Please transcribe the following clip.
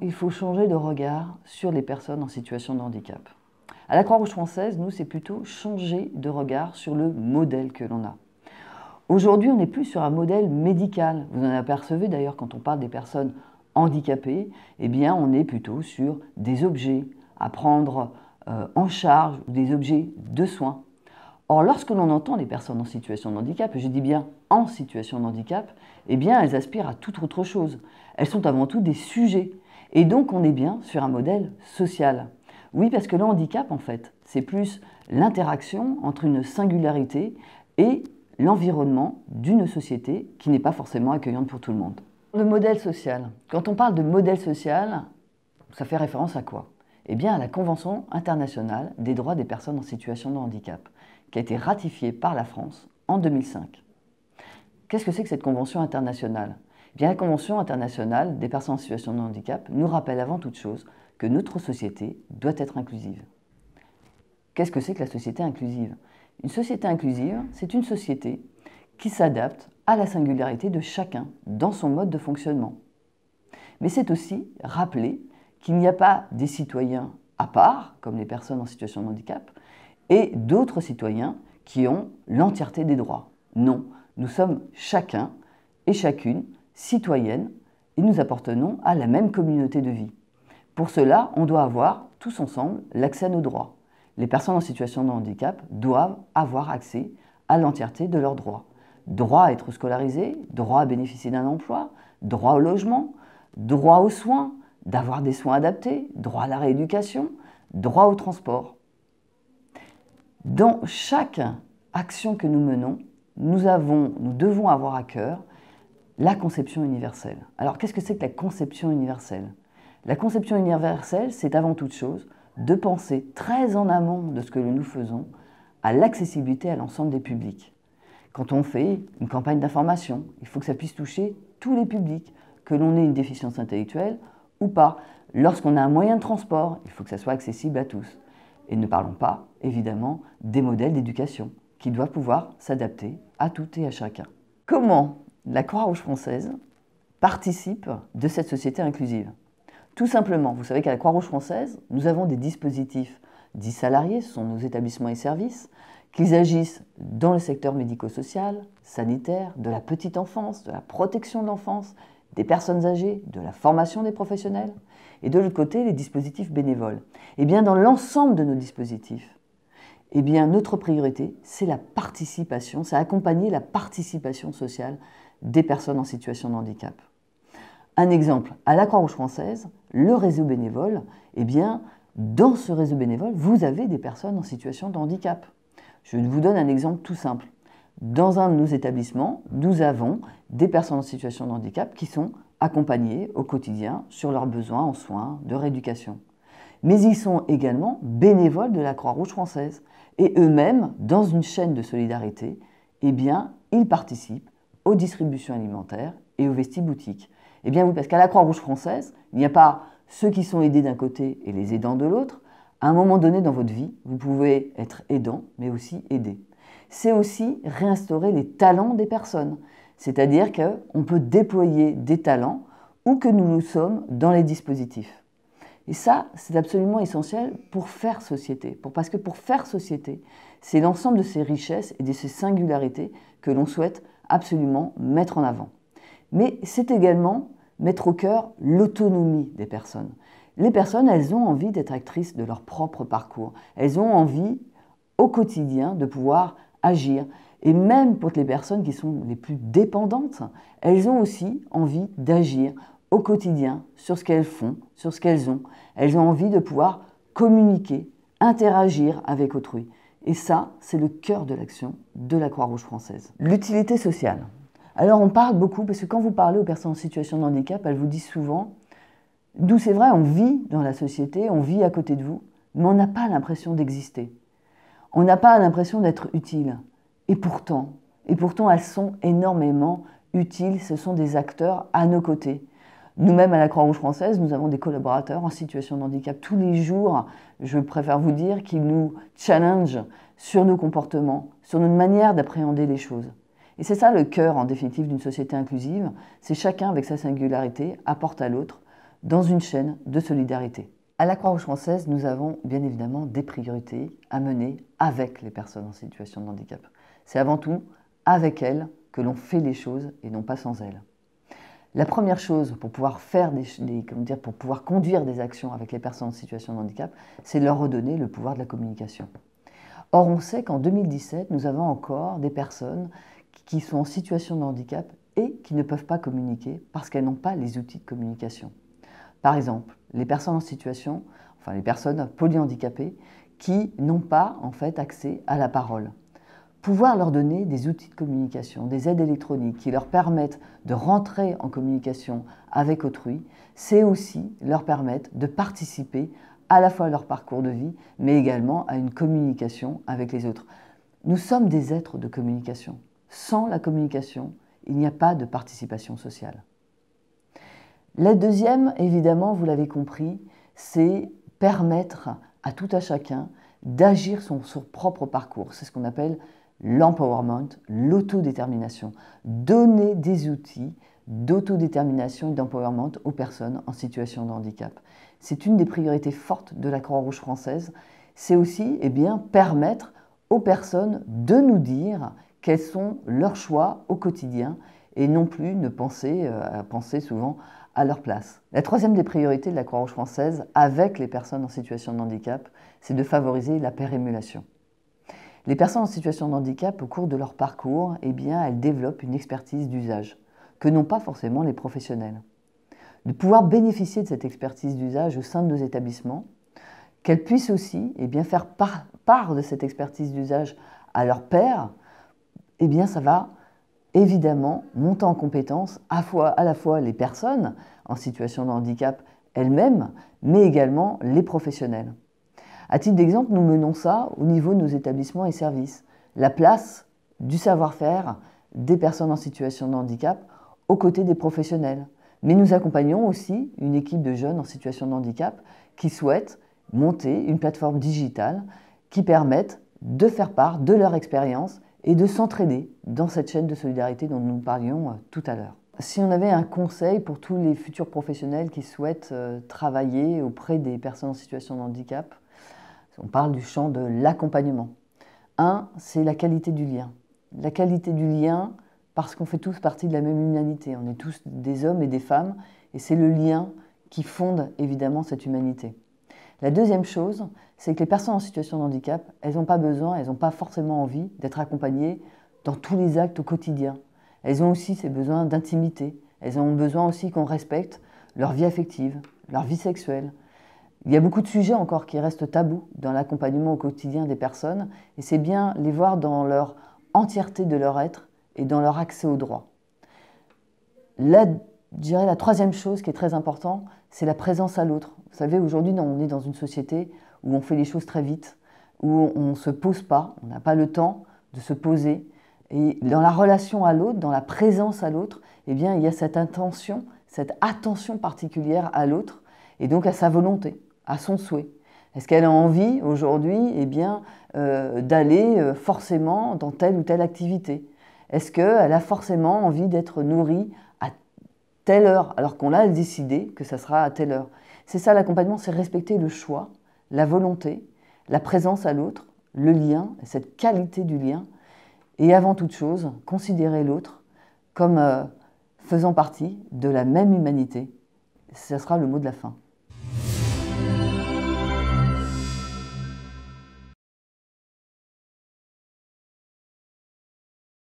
Il faut changer de regard sur les personnes en situation de handicap. À la Croix-Rouge française, nous, c'est plutôt changer de regard sur le modèle que l'on a. Aujourd'hui, on n'est plus sur un modèle médical. Vous en apercevez d'ailleurs quand on parle des personnes handicapées, eh bien, on est plutôt sur des objets à prendre euh, en charge ou des objets de soins. Or, lorsque l'on entend les personnes en situation de handicap, je dis bien en situation de handicap, eh bien, elles aspirent à toute autre chose. Elles sont avant tout des sujets. Et donc on est bien sur un modèle social. Oui, parce que le handicap, en fait, c'est plus l'interaction entre une singularité et l'environnement d'une société qui n'est pas forcément accueillante pour tout le monde. Le modèle social. Quand on parle de modèle social, ça fait référence à quoi Eh bien à la Convention internationale des droits des personnes en situation de handicap, qui a été ratifiée par la France en 2005. Qu'est-ce que c'est que cette Convention internationale eh la Convention internationale des personnes en situation de handicap nous rappelle avant toute chose que notre société doit être inclusive. Qu'est-ce que c'est que la société inclusive Une société inclusive, c'est une société qui s'adapte à la singularité de chacun dans son mode de fonctionnement. Mais c'est aussi rappeler qu'il n'y a pas des citoyens à part, comme les personnes en situation de handicap, et d'autres citoyens qui ont l'entièreté des droits. Non, nous sommes chacun et chacune citoyenne et nous appartenons à la même communauté de vie. Pour cela, on doit avoir, tous ensemble, l'accès à nos droits. Les personnes en situation de handicap doivent avoir accès à l'entièreté de leurs droits. Droit à être scolarisé, droit à bénéficier d'un emploi, droit au logement, droit aux soins, d'avoir des soins adaptés, droit à la rééducation, droit au transport. Dans chaque action que nous menons, nous, avons, nous devons avoir à cœur la conception universelle. Alors qu'est-ce que c'est que la conception universelle La conception universelle, c'est avant toute chose de penser très en amont de ce que nous faisons à l'accessibilité à l'ensemble des publics. Quand on fait une campagne d'information, il faut que ça puisse toucher tous les publics, que l'on ait une déficience intellectuelle ou pas. Lorsqu'on a un moyen de transport, il faut que ça soit accessible à tous. Et ne parlons pas, évidemment, des modèles d'éducation qui doivent pouvoir s'adapter à tout et à chacun. Comment la Croix-Rouge française participe de cette société inclusive. Tout simplement, vous savez qu'à la Croix-Rouge française, nous avons des dispositifs dits salariés, ce sont nos établissements et services, qu'ils agissent dans le secteur médico-social, sanitaire, de la petite enfance, de la protection de l'enfance, des personnes âgées, de la formation des professionnels, et de l'autre côté, les dispositifs bénévoles. Et eh bien, dans l'ensemble de nos dispositifs, eh bien, notre priorité, c'est la participation, c'est accompagner la participation sociale des personnes en situation de handicap. Un exemple, à la Croix-Rouge française, le réseau bénévole, eh bien, dans ce réseau bénévole, vous avez des personnes en situation de handicap. Je vous donne un exemple tout simple. Dans un de nos établissements, nous avons des personnes en situation de handicap qui sont accompagnées au quotidien sur leurs besoins en soins, de rééducation. Mais ils sont également bénévoles de la Croix-Rouge française. Et eux-mêmes, dans une chaîne de solidarité, eh bien, ils participent aux distributions alimentaires et aux vestiboutiques. Eh bien vous, parce qu'à la Croix-Rouge française, il n'y a pas ceux qui sont aidés d'un côté et les aidants de l'autre. À un moment donné dans votre vie, vous pouvez être aidant, mais aussi aidé. C'est aussi réinstaurer les talents des personnes. C'est-à-dire qu'on peut déployer des talents où que nous nous sommes dans les dispositifs. Et ça, c'est absolument essentiel pour faire société. parce que pour faire société, c'est l'ensemble de ces richesses et de ces singularités que l'on souhaite absolument mettre en avant. Mais c'est également mettre au cœur l'autonomie des personnes. Les personnes, elles ont envie d'être actrices de leur propre parcours. Elles ont envie, au quotidien, de pouvoir agir. Et même pour les personnes qui sont les plus dépendantes, elles ont aussi envie d'agir au quotidien sur ce qu'elles font, sur ce qu'elles ont. Elles ont envie de pouvoir communiquer, interagir avec autrui. Et ça, c'est le cœur de l'action de la Croix-Rouge française. L'utilité sociale. Alors on parle beaucoup, parce que quand vous parlez aux personnes en situation de handicap, elles vous disent souvent, d'où c'est vrai, on vit dans la société, on vit à côté de vous, mais on n'a pas l'impression d'exister. On n'a pas l'impression d'être utile. Et pourtant, et pourtant elles sont énormément utiles, ce sont des acteurs à nos côtés. Nous-mêmes, à la Croix-Rouge française, nous avons des collaborateurs en situation de handicap. Tous les jours, je préfère vous dire qu'ils nous challengent sur nos comportements, sur notre manière d'appréhender les choses. Et c'est ça le cœur, en définitive, d'une société inclusive. C'est chacun, avec sa singularité, apporte à l'autre dans une chaîne de solidarité. À la Croix-Rouge française, nous avons bien évidemment des priorités à mener avec les personnes en situation de handicap. C'est avant tout avec elles que l'on fait les choses et non pas sans elles. La première chose pour pouvoir faire des, pour pouvoir conduire des actions avec les personnes en situation de handicap, c'est de leur redonner le pouvoir de la communication. Or, on sait qu'en 2017, nous avons encore des personnes qui sont en situation de handicap et qui ne peuvent pas communiquer parce qu'elles n'ont pas les outils de communication. Par exemple, les personnes en situation, enfin les personnes polyhandicapées, qui n'ont pas en fait accès à la parole pouvoir leur donner des outils de communication, des aides électroniques qui leur permettent de rentrer en communication avec autrui, c'est aussi leur permettre de participer à la fois à leur parcours de vie, mais également à une communication avec les autres. Nous sommes des êtres de communication. Sans la communication, il n'y a pas de participation sociale. La deuxième, évidemment, vous l'avez compris, c'est permettre à tout à chacun d'agir sur son propre parcours. C'est ce qu'on appelle l'empowerment, l'autodétermination. Donner des outils d'autodétermination et d'empowerment aux personnes en situation de handicap. C'est une des priorités fortes de la Croix-Rouge française. C'est aussi eh bien, permettre aux personnes de nous dire quels sont leurs choix au quotidien et non plus ne penser, euh, penser souvent à leur place. La troisième des priorités de la Croix-Rouge française avec les personnes en situation de handicap, c'est de favoriser la pérémulation. Les personnes en situation de handicap, au cours de leur parcours, eh bien, elles développent une expertise d'usage que n'ont pas forcément les professionnels. De pouvoir bénéficier de cette expertise d'usage au sein de nos établissements, qu'elles puissent aussi eh bien, faire part de cette expertise d'usage à leurs pairs, eh bien, ça va évidemment monter en compétence à la fois les personnes en situation de handicap elles-mêmes, mais également les professionnels. À titre d'exemple, nous menons ça au niveau de nos établissements et services. La place du savoir-faire des personnes en situation de handicap aux côtés des professionnels. Mais nous accompagnons aussi une équipe de jeunes en situation de handicap qui souhaitent monter une plateforme digitale qui permette de faire part de leur expérience et de s'entraider dans cette chaîne de solidarité dont nous parlions euh, tout à l'heure. Si on avait un conseil pour tous les futurs professionnels qui souhaitent euh, travailler auprès des personnes en situation de handicap, on parle du champ de l'accompagnement. Un, c'est la qualité du lien. La qualité du lien, parce qu'on fait tous partie de la même humanité. On est tous des hommes et des femmes, et c'est le lien qui fonde évidemment cette humanité. La deuxième chose, c'est que les personnes en situation de handicap, elles n'ont pas besoin, elles n'ont pas forcément envie d'être accompagnées dans tous les actes au quotidien. Elles ont aussi ces besoins d'intimité. Elles ont besoin aussi qu'on respecte leur vie affective, leur vie sexuelle, il y a beaucoup de sujets encore qui restent tabous dans l'accompagnement au quotidien des personnes, et c'est bien les voir dans leur entièreté de leur être et dans leur accès au droit. La, dirais la troisième chose qui est très importante, c'est la présence à l'autre. Vous savez, aujourd'hui, on est dans une société où on fait les choses très vite, où on ne se pose pas, on n'a pas le temps de se poser. Et dans la relation à l'autre, dans la présence à l'autre, eh bien, il y a cette intention, cette attention particulière à l'autre et donc à sa volonté à son souhait Est-ce qu'elle a envie aujourd'hui eh bien, euh, d'aller euh, forcément dans telle ou telle activité Est-ce qu'elle a forcément envie d'être nourrie à telle heure alors qu'on l'a décidé que ça sera à telle heure C'est ça l'accompagnement, c'est respecter le choix, la volonté, la présence à l'autre, le lien, cette qualité du lien. Et avant toute chose, considérer l'autre comme euh, faisant partie de la même humanité. Ce sera le mot de la fin.